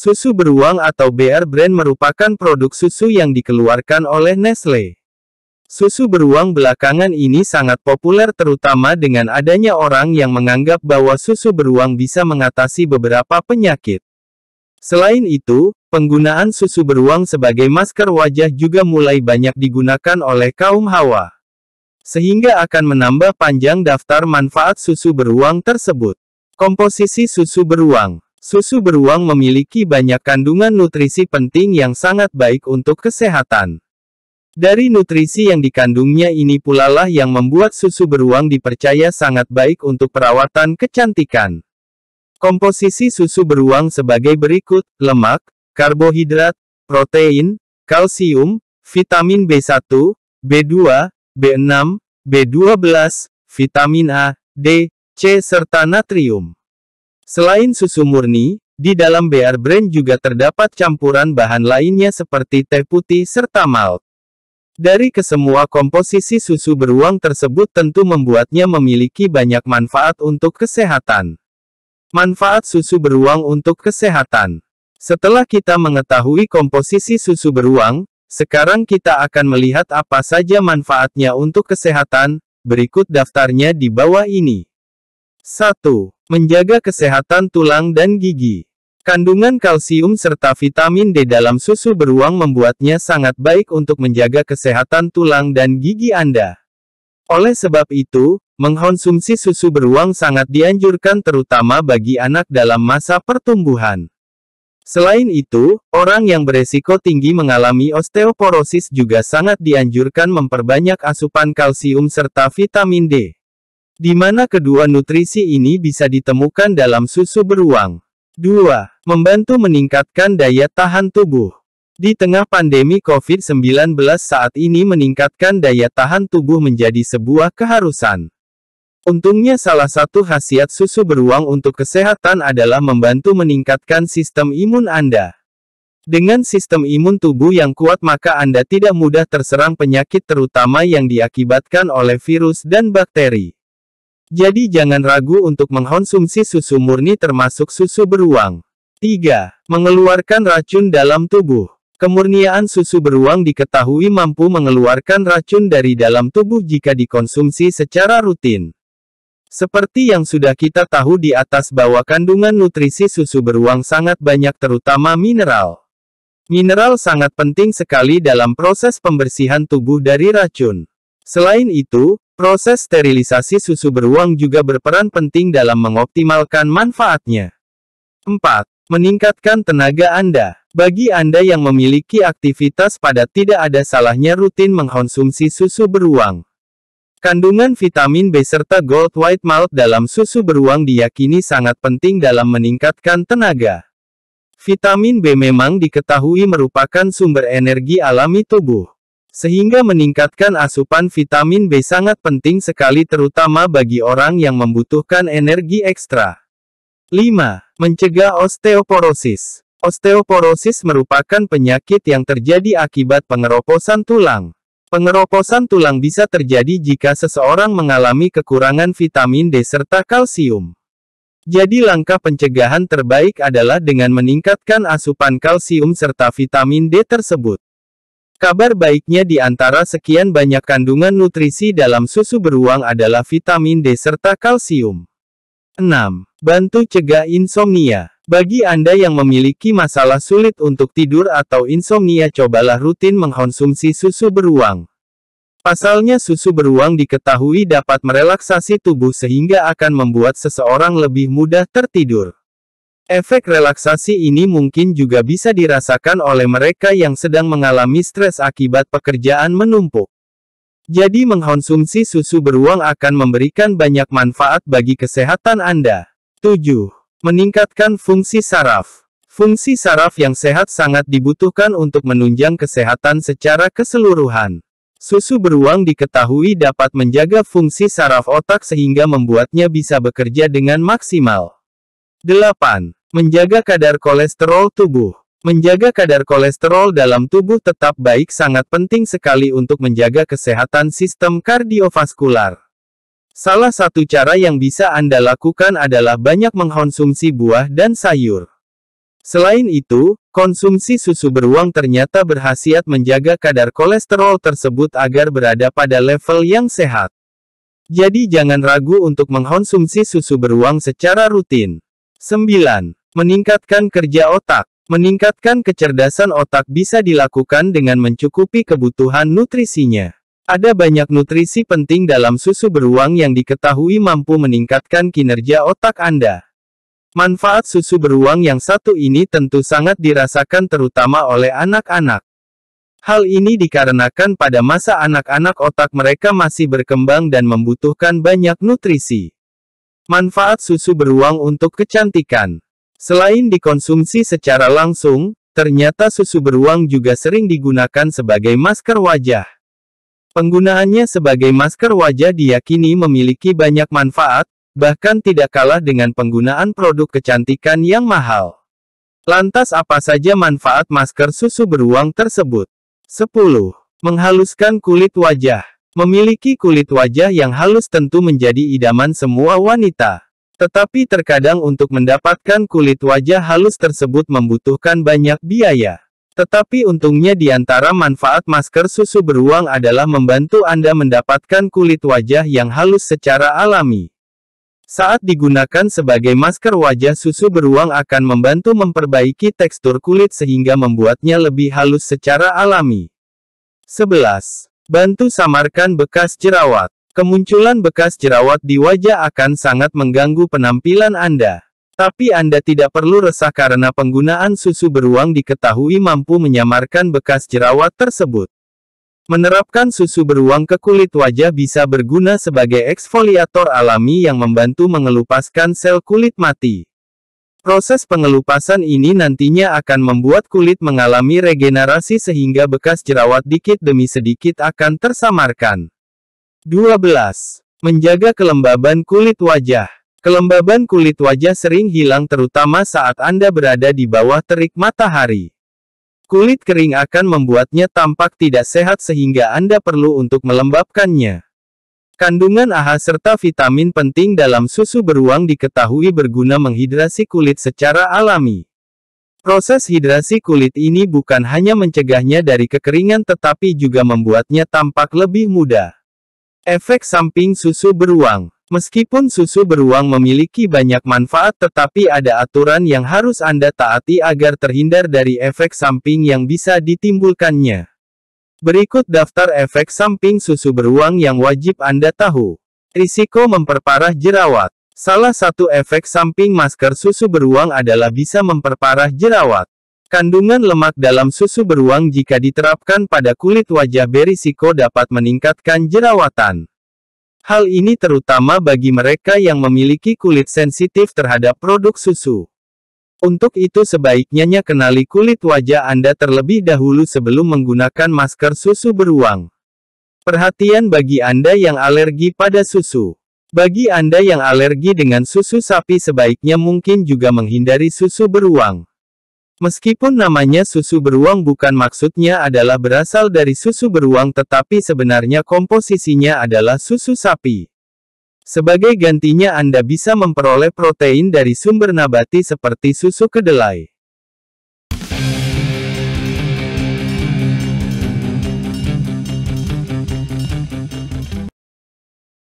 Susu beruang atau BR brand merupakan produk susu yang dikeluarkan oleh Nestle. Susu beruang belakangan ini sangat populer terutama dengan adanya orang yang menganggap bahwa susu beruang bisa mengatasi beberapa penyakit. Selain itu, penggunaan susu beruang sebagai masker wajah juga mulai banyak digunakan oleh kaum hawa. Sehingga akan menambah panjang daftar manfaat susu beruang tersebut. Komposisi susu beruang Susu beruang memiliki banyak kandungan nutrisi penting yang sangat baik untuk kesehatan. Dari nutrisi yang dikandungnya ini pula lah yang membuat susu beruang dipercaya sangat baik untuk perawatan kecantikan. Komposisi susu beruang sebagai berikut, lemak, karbohidrat, protein, kalsium, vitamin B1, B2, B6, B12, vitamin A, D, C serta natrium. Selain susu murni, di dalam bear brand juga terdapat campuran bahan lainnya seperti teh putih serta malt. Dari kesemua komposisi susu beruang tersebut tentu membuatnya memiliki banyak manfaat untuk kesehatan. Manfaat susu beruang untuk kesehatan. Setelah kita mengetahui komposisi susu beruang, sekarang kita akan melihat apa saja manfaatnya untuk kesehatan, berikut daftarnya di bawah ini. 1. Menjaga kesehatan tulang dan gigi. Kandungan kalsium serta vitamin D dalam susu beruang membuatnya sangat baik untuk menjaga kesehatan tulang dan gigi Anda. Oleh sebab itu, mengkonsumsi susu beruang sangat dianjurkan terutama bagi anak dalam masa pertumbuhan. Selain itu, orang yang beresiko tinggi mengalami osteoporosis juga sangat dianjurkan memperbanyak asupan kalsium serta vitamin D di mana kedua nutrisi ini bisa ditemukan dalam susu beruang. 2. Membantu meningkatkan daya tahan tubuh. Di tengah pandemi COVID-19 saat ini meningkatkan daya tahan tubuh menjadi sebuah keharusan. Untungnya salah satu khasiat susu beruang untuk kesehatan adalah membantu meningkatkan sistem imun Anda. Dengan sistem imun tubuh yang kuat maka Anda tidak mudah terserang penyakit terutama yang diakibatkan oleh virus dan bakteri. Jadi jangan ragu untuk mengonsumsi susu murni termasuk susu beruang. 3. Mengeluarkan racun dalam tubuh. Kemurnian susu beruang diketahui mampu mengeluarkan racun dari dalam tubuh jika dikonsumsi secara rutin. Seperti yang sudah kita tahu di atas bahwa kandungan nutrisi susu beruang sangat banyak terutama mineral. Mineral sangat penting sekali dalam proses pembersihan tubuh dari racun. Selain itu, Proses sterilisasi susu beruang juga berperan penting dalam mengoptimalkan manfaatnya. 4. Meningkatkan tenaga Anda. Bagi Anda yang memiliki aktivitas pada tidak ada salahnya rutin mengkonsumsi susu beruang. Kandungan vitamin B serta gold white malt dalam susu beruang diyakini sangat penting dalam meningkatkan tenaga. Vitamin B memang diketahui merupakan sumber energi alami tubuh. Sehingga meningkatkan asupan vitamin B sangat penting sekali terutama bagi orang yang membutuhkan energi ekstra. 5. Mencegah osteoporosis. Osteoporosis merupakan penyakit yang terjadi akibat pengeroposan tulang. Pengeroposan tulang bisa terjadi jika seseorang mengalami kekurangan vitamin D serta kalsium. Jadi langkah pencegahan terbaik adalah dengan meningkatkan asupan kalsium serta vitamin D tersebut. Kabar baiknya di antara sekian banyak kandungan nutrisi dalam susu beruang adalah vitamin D serta kalsium. 6. Bantu cegah insomnia. Bagi Anda yang memiliki masalah sulit untuk tidur atau insomnia cobalah rutin mengkonsumsi susu beruang. Pasalnya susu beruang diketahui dapat merelaksasi tubuh sehingga akan membuat seseorang lebih mudah tertidur. Efek relaksasi ini mungkin juga bisa dirasakan oleh mereka yang sedang mengalami stres akibat pekerjaan menumpuk. Jadi mengkonsumsi susu beruang akan memberikan banyak manfaat bagi kesehatan Anda. 7. Meningkatkan fungsi saraf. Fungsi saraf yang sehat sangat dibutuhkan untuk menunjang kesehatan secara keseluruhan. Susu beruang diketahui dapat menjaga fungsi saraf otak sehingga membuatnya bisa bekerja dengan maksimal. 8. Menjaga kadar kolesterol tubuh. Menjaga kadar kolesterol dalam tubuh tetap baik sangat penting sekali untuk menjaga kesehatan sistem kardiovaskular. Salah satu cara yang bisa Anda lakukan adalah banyak mengkonsumsi buah dan sayur. Selain itu, konsumsi susu beruang ternyata berhasiat menjaga kadar kolesterol tersebut agar berada pada level yang sehat. Jadi jangan ragu untuk mengkonsumsi susu beruang secara rutin. 9. Meningkatkan kerja otak. Meningkatkan kecerdasan otak bisa dilakukan dengan mencukupi kebutuhan nutrisinya. Ada banyak nutrisi penting dalam susu beruang yang diketahui mampu meningkatkan kinerja otak Anda. Manfaat susu beruang yang satu ini tentu sangat dirasakan terutama oleh anak-anak. Hal ini dikarenakan pada masa anak-anak otak mereka masih berkembang dan membutuhkan banyak nutrisi. Manfaat susu beruang untuk kecantikan Selain dikonsumsi secara langsung, ternyata susu beruang juga sering digunakan sebagai masker wajah. Penggunaannya sebagai masker wajah diyakini memiliki banyak manfaat, bahkan tidak kalah dengan penggunaan produk kecantikan yang mahal. Lantas apa saja manfaat masker susu beruang tersebut? 10. Menghaluskan kulit wajah. Memiliki kulit wajah yang halus tentu menjadi idaman semua wanita. Tetapi terkadang untuk mendapatkan kulit wajah halus tersebut membutuhkan banyak biaya. Tetapi untungnya di antara manfaat masker susu beruang adalah membantu Anda mendapatkan kulit wajah yang halus secara alami. Saat digunakan sebagai masker wajah susu beruang akan membantu memperbaiki tekstur kulit sehingga membuatnya lebih halus secara alami. 11. Bantu samarkan bekas jerawat. Kemunculan bekas jerawat di wajah akan sangat mengganggu penampilan Anda. Tapi Anda tidak perlu resah karena penggunaan susu beruang diketahui mampu menyamarkan bekas jerawat tersebut. Menerapkan susu beruang ke kulit wajah bisa berguna sebagai eksfoliator alami yang membantu mengelupaskan sel kulit mati. Proses pengelupasan ini nantinya akan membuat kulit mengalami regenerasi sehingga bekas jerawat dikit demi sedikit akan tersamarkan. 12. Menjaga kelembaban kulit wajah. Kelembaban kulit wajah sering hilang terutama saat Anda berada di bawah terik matahari. Kulit kering akan membuatnya tampak tidak sehat sehingga Anda perlu untuk melembabkannya. Kandungan AHA serta vitamin penting dalam susu beruang diketahui berguna menghidrasi kulit secara alami. Proses hidrasi kulit ini bukan hanya mencegahnya dari kekeringan tetapi juga membuatnya tampak lebih mudah. Efek samping susu beruang Meskipun susu beruang memiliki banyak manfaat tetapi ada aturan yang harus Anda taati agar terhindar dari efek samping yang bisa ditimbulkannya. Berikut daftar efek samping susu beruang yang wajib Anda tahu. Risiko memperparah jerawat. Salah satu efek samping masker susu beruang adalah bisa memperparah jerawat. Kandungan lemak dalam susu beruang jika diterapkan pada kulit wajah berisiko dapat meningkatkan jerawatan. Hal ini terutama bagi mereka yang memiliki kulit sensitif terhadap produk susu. Untuk itu sebaiknya kenali kulit wajah Anda terlebih dahulu sebelum menggunakan masker susu beruang. Perhatian bagi Anda yang alergi pada susu. Bagi Anda yang alergi dengan susu sapi sebaiknya mungkin juga menghindari susu beruang. Meskipun namanya susu beruang bukan maksudnya adalah berasal dari susu beruang tetapi sebenarnya komposisinya adalah susu sapi. Sebagai gantinya Anda bisa memperoleh protein dari sumber nabati seperti susu kedelai.